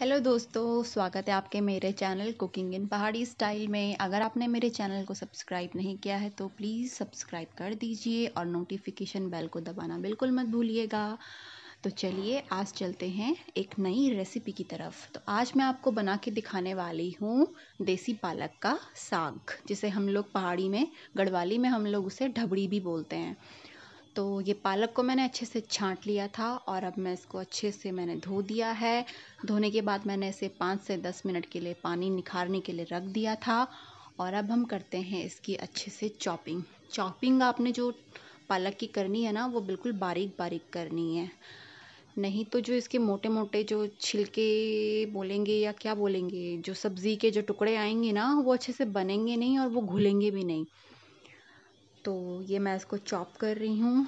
hello दोस्तों स्वागत है आपके मेरे चैनल कुकिंग इन पहाड़ी स्टाइल में अगर आपने मेरे चैनल को सब्सक्राइब नहीं किया है तो प्लीज़ सब्सक्राइब कर दीजिए और नोटिफिकेशन बेल को दबाना बिल्कुल मत भूलिएगा तो चलिए आज चलते हैं एक नई रेसिपी की तरफ तो आज मैं आपको बना के दिखाने वाली हूँ देसी पालक का साग जिसे हम लोग पहाड़ी में गढ़वाली में हम लोग उसे ढबड़ी भी बोलते हैं तो ये पालक को मैंने अच्छे से छाँट लिया था और अब मैं इसको अच्छे से मैंने धो दिया है धोने के बाद मैंने इसे पाँच से दस मिनट के लिए पानी निखारने के लिए रख दिया था और अब हम करते हैं इसकी अच्छे से चॉपिंग चॉपिंग आपने जो पालक की करनी है ना वो बिल्कुल बारीक बारीक करनी है नहीं तो जो इसके मोटे मोटे जो छिलके बोलेंगे या क्या बोलेंगे जो सब्ज़ी के जो टुकड़े आएंगे ना वो अच्छे से बनेंगे नहीं और वो घुलेंगे भी नहीं तो ये मैं इसको चॉप कर रही हूँ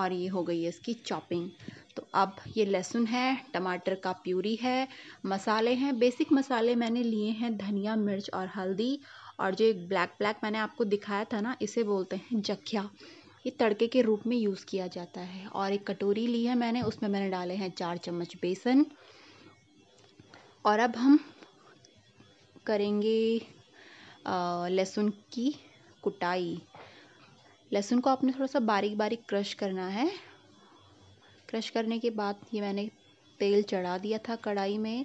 और ये हो गई है इसकी चॉपिंग तो अब ये लहसुन है टमाटर का प्यूरी है मसाले हैं बेसिक मसाले मैंने लिए हैं धनिया मिर्च और हल्दी और जो एक ब्लैक ब्लैक मैंने आपको दिखाया था ना इसे बोलते हैं जखिया ये तड़के के रूप में यूज़ किया जाता है और एक कटोरी ली है मैंने उसमें मैंने डाले हैं चार चम्मच बेसन और अब हम करेंगे लहसुन की कुटाई लहसुन को आपने थोड़ा सा बारीक बारीक क्रश करना है क्रश करने के बाद ये मैंने तेल चढ़ा दिया था कढ़ाई में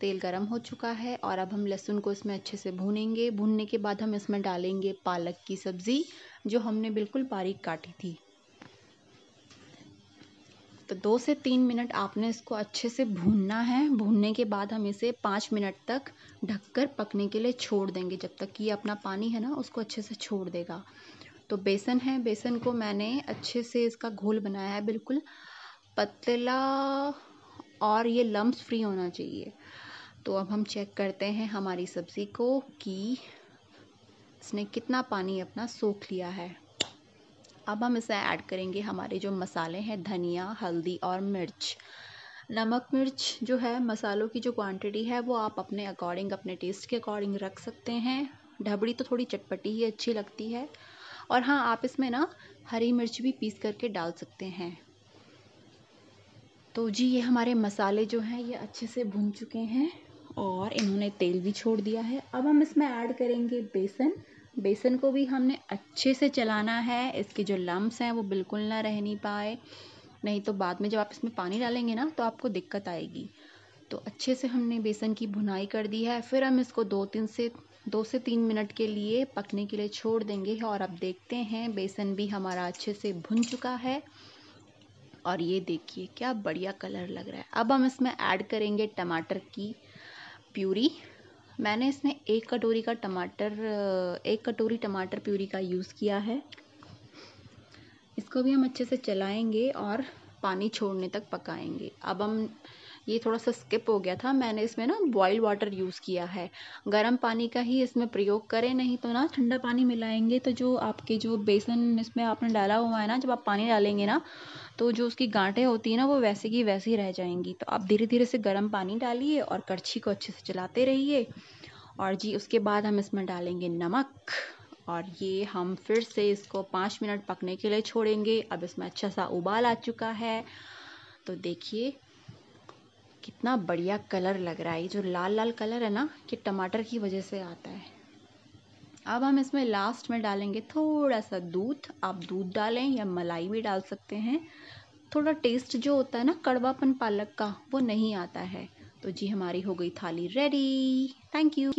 तेल गरम हो चुका है और अब हम लहसुन को इसमें अच्छे से भूनेंगे भूनने के बाद हम इसमें डालेंगे पालक की सब्ज़ी जो हमने बिल्कुल बारीक काटी थी तो दो से तीन मिनट आपने इसको अच्छे से भूनना है भूनने के बाद हम इसे पाँच मिनट तक ढककर पकने के लिए छोड़ देंगे जब तक कि ये अपना पानी है ना उसको अच्छे से छोड़ देगा तो बेसन है बेसन को मैंने अच्छे से इसका घोल बनाया है बिल्कुल पतला और ये लम्ब फ्री होना चाहिए तो अब हम चेक करते हैं हमारी सब्ज़ी को कि इसने कितना पानी अपना सोख लिया है अब हम इसे ऐड करेंगे हमारे जो मसाले हैं धनिया हल्दी और मिर्च नमक मिर्च जो है मसालों की जो क्वांटिटी है वो आप अपने अकॉर्डिंग अपने टेस्ट के अकॉर्डिंग रख सकते हैं ढबड़ी तो थोड़ी चटपटी ही अच्छी लगती है और हाँ आप इसमें ना हरी मिर्च भी पीस करके डाल सकते हैं तो जी ये हमारे मसाले जो हैं ये अच्छे से भुन चुके हैं और इन्होंने तेल भी छोड़ दिया है अब हम इसमें ऐड करेंगे बेसन बेसन को भी हमने अच्छे से चलाना है इसके जो लम्ब्स हैं वो बिल्कुल ना रह नहीं पाए नहीं तो बाद में जब आप इसमें पानी डालेंगे ना तो आपको दिक्कत आएगी तो अच्छे से हमने बेसन की भुनाई कर दी है फिर हम इसको दो तीन से दो से तीन मिनट के लिए पकने के लिए छोड़ देंगे और अब देखते हैं बेसन भी हमारा अच्छे से भुन चुका है और ये देखिए क्या बढ़िया कलर लग रहा है अब हम इसमें ऐड करेंगे टमाटर की प्यूरी मैंने इसमें एक कटोरी का टमाटर एक कटोरी टमाटर प्यूरी का यूज़ किया है इसको भी हम अच्छे से चलाएंगे और पानी छोड़ने तक पकाएंगे अब हम ये थोड़ा सा स्किप हो गया था मैंने इसमें ना बॉइल्ड वाटर यूज़ किया है गर्म पानी का ही इसमें प्रयोग करें नहीं तो ना ठंडा पानी मिलाएंगे तो जो आपके जो बेसन इसमें आपने डाला हुआ है ना जब आप पानी डालेंगे ना तो जो उसकी गांठे होती हैं ना वो वैसे की वैसे ही रह जाएंगी तो आप धीरे धीरे से गर्म पानी डालिए और करछी को अच्छे से चलाते रहिए और जी उसके बाद हम इसमें डालेंगे नमक और ये हम फिर से इसको पाँच मिनट पकने के लिए छोड़ेंगे अब इसमें अच्छा सा उबाल आ चुका है तो देखिए कितना बढ़िया कलर लग रहा है जो लाल लाल कलर है ना कि टमाटर की वजह से आता है अब हम इसमें लास्ट में डालेंगे थोड़ा सा दूध आप दूध डालें या मलाई भी डाल सकते हैं थोड़ा टेस्ट जो होता है ना कड़वापन पालक का वो नहीं आता है तो जी हमारी हो गई थाली रेडी थैंक यू